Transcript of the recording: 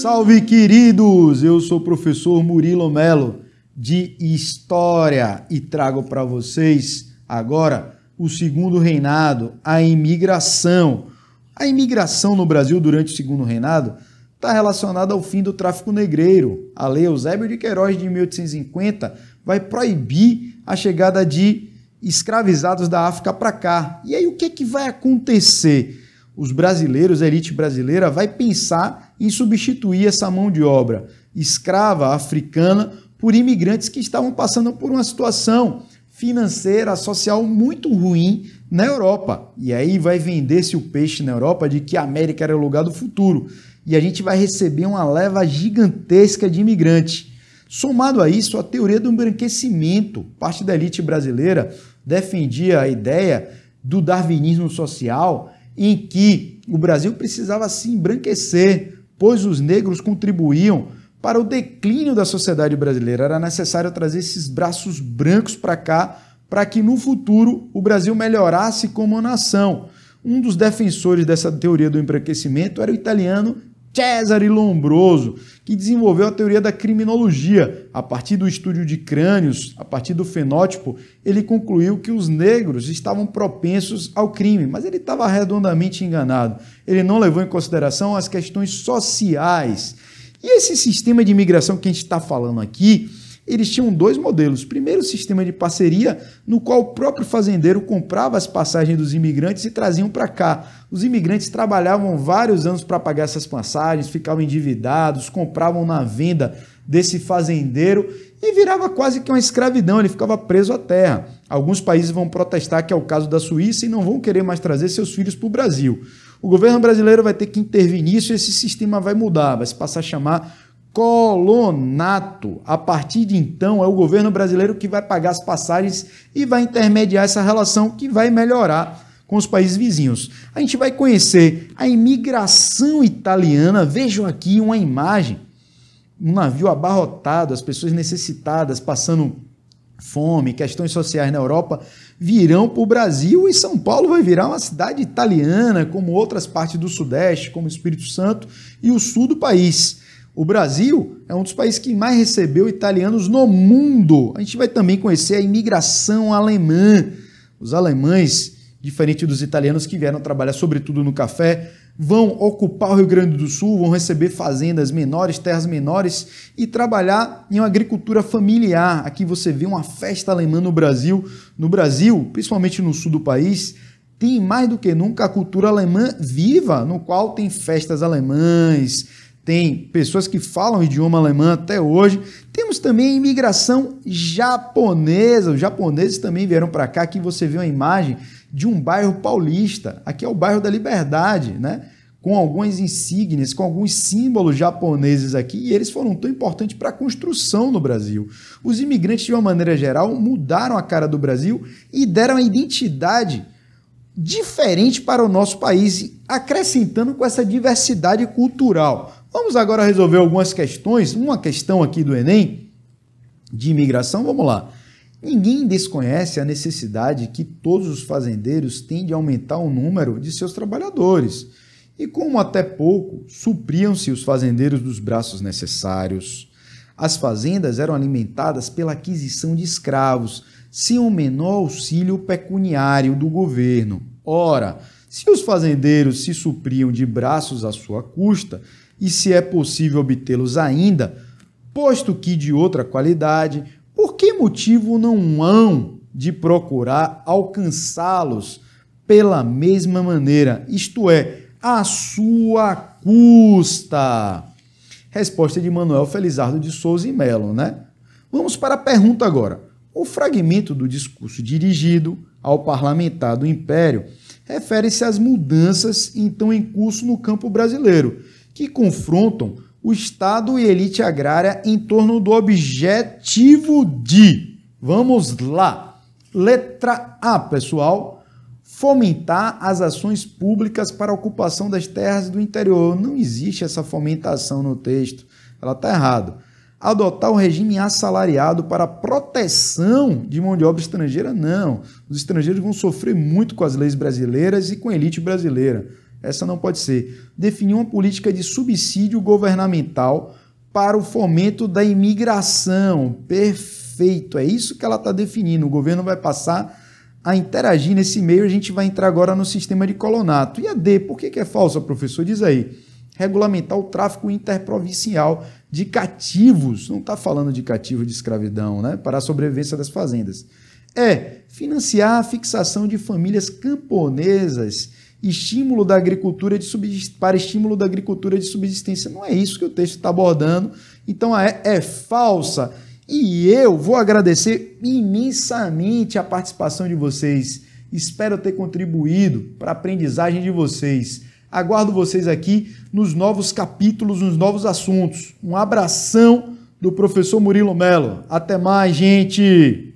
Salve, queridos! Eu sou o professor Murilo Melo de História e trago para vocês agora o segundo reinado, a imigração. A imigração no Brasil durante o segundo reinado está relacionada ao fim do tráfico negreiro. A Lei Eusébio de Queiroz de 1850 vai proibir a chegada de escravizados da África para cá. E aí o que, é que vai acontecer? os brasileiros, a elite brasileira, vai pensar em substituir essa mão de obra escrava africana por imigrantes que estavam passando por uma situação financeira, social muito ruim na Europa. E aí vai vender-se o peixe na Europa de que a América era o lugar do futuro. E a gente vai receber uma leva gigantesca de imigrantes. Somado a isso, a teoria do embranquecimento. Parte da elite brasileira defendia a ideia do darwinismo social em que o Brasil precisava se embranquecer, pois os negros contribuíam para o declínio da sociedade brasileira. Era necessário trazer esses braços brancos para cá para que no futuro o Brasil melhorasse como nação. Um dos defensores dessa teoria do embranquecimento era o italiano Cesare Lombroso, que desenvolveu a teoria da criminologia. A partir do estudo de crânios, a partir do fenótipo, ele concluiu que os negros estavam propensos ao crime, mas ele estava redondamente enganado. Ele não levou em consideração as questões sociais. E esse sistema de imigração que a gente está falando aqui, eles tinham dois modelos. Primeiro, o sistema de parceria, no qual o próprio fazendeiro comprava as passagens dos imigrantes e traziam para cá. Os imigrantes trabalhavam vários anos para pagar essas passagens, ficavam endividados, compravam na venda desse fazendeiro e virava quase que uma escravidão, ele ficava preso à terra. Alguns países vão protestar, que é o caso da Suíça, e não vão querer mais trazer seus filhos para o Brasil. O governo brasileiro vai ter que intervir nisso e esse sistema vai mudar, vai se passar a chamar colonato. A partir de então, é o governo brasileiro que vai pagar as passagens e vai intermediar essa relação que vai melhorar com os países vizinhos. A gente vai conhecer a imigração italiana. Vejam aqui uma imagem. Um navio abarrotado, as pessoas necessitadas, passando fome, questões sociais na Europa, virão para o Brasil e São Paulo vai virar uma cidade italiana, como outras partes do Sudeste, como Espírito Santo e o sul do país. O Brasil é um dos países que mais recebeu italianos no mundo. A gente vai também conhecer a imigração alemã. Os alemães, diferente dos italianos que vieram trabalhar sobretudo no café, vão ocupar o Rio Grande do Sul, vão receber fazendas menores, terras menores e trabalhar em uma agricultura familiar. Aqui você vê uma festa alemã no Brasil. No Brasil, principalmente no sul do país, tem mais do que nunca a cultura alemã viva, no qual tem festas alemãs, tem pessoas que falam idioma alemão até hoje. Temos também a imigração japonesa. Os japoneses também vieram para cá. Aqui você vê uma imagem de um bairro paulista. Aqui é o bairro da Liberdade, né? Com algumas insígnias, com alguns símbolos japoneses aqui, e eles foram tão importantes para a construção no Brasil. Os imigrantes, de uma maneira geral, mudaram a cara do Brasil e deram a identidade diferente para o nosso país, acrescentando com essa diversidade cultural. Vamos agora resolver algumas questões. Uma questão aqui do Enem de imigração, vamos lá. Ninguém desconhece a necessidade que todos os fazendeiros têm de aumentar o número de seus trabalhadores. E como até pouco, supriam-se os fazendeiros dos braços necessários. As fazendas eram alimentadas pela aquisição de escravos, sem o menor auxílio pecuniário do governo. Ora, se os fazendeiros se supriam de braços à sua custa, e se é possível obtê-los ainda, posto que de outra qualidade, por que motivo não hão de procurar alcançá-los pela mesma maneira, isto é, à sua custa? Resposta de Manuel Felizardo de Souza e Melo, né? Vamos para a pergunta agora. O fragmento do discurso dirigido ao parlamentar do Império refere-se às mudanças então em curso no campo brasileiro que confrontam o Estado e elite agrária em torno do objetivo de. Vamos lá. Letra A, pessoal. Fomentar as ações públicas para a ocupação das terras do interior. Não existe essa fomentação no texto. Ela está errada. Adotar o regime assalariado para proteção de mão de obra estrangeira, não. Os estrangeiros vão sofrer muito com as leis brasileiras e com a elite brasileira. Essa não pode ser. Definir uma política de subsídio governamental para o fomento da imigração. Perfeito. É isso que ela está definindo. O governo vai passar a interagir nesse meio. A gente vai entrar agora no sistema de colonato. E a D, por que, que é falsa, professor? Diz aí. Regulamentar o tráfico interprovincial de cativos. Não está falando de cativo de escravidão, né? Para a sobrevivência das fazendas. É financiar a fixação de famílias camponesas estímulo da agricultura de para estímulo da agricultura de subsistência. Não é isso que o texto está abordando. Então é, é falsa. E eu vou agradecer imensamente a participação de vocês. Espero ter contribuído para a aprendizagem de vocês. Aguardo vocês aqui nos novos capítulos, nos novos assuntos. Um abração do professor Murilo Melo. Até mais, gente!